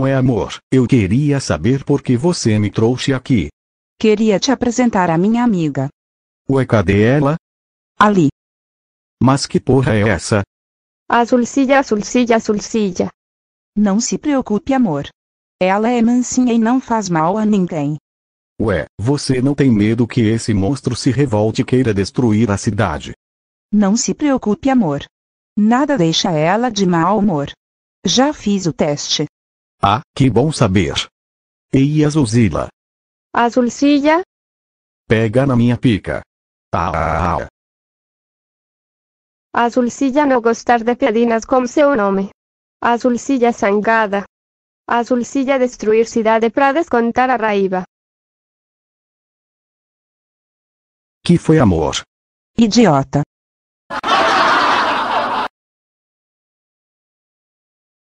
Não é amor. Eu queria saber por que você me trouxe aqui. Queria te apresentar a minha amiga. Ué, cadê ela? Ali. Mas que porra é essa? Azulcilla, azulcilla, azulcilla. Não se preocupe, amor. Ela é mansinha e não faz mal a ninguém. Ué, você não tem medo que esse monstro se revolte e queira destruir a cidade? Não se preocupe, amor. Nada deixa ela de mau humor. Já fiz o teste. Ah, que bom saber. Ei Azulzila. Azulcilla? Pega na minha pica. Ah, ah, ah. ah. Azulcilla não gostar de piadinas com seu nome. Azulcilla zangada. É Azulcilla é destruir cidade para descontar a raiva. Que foi amor? Idiota.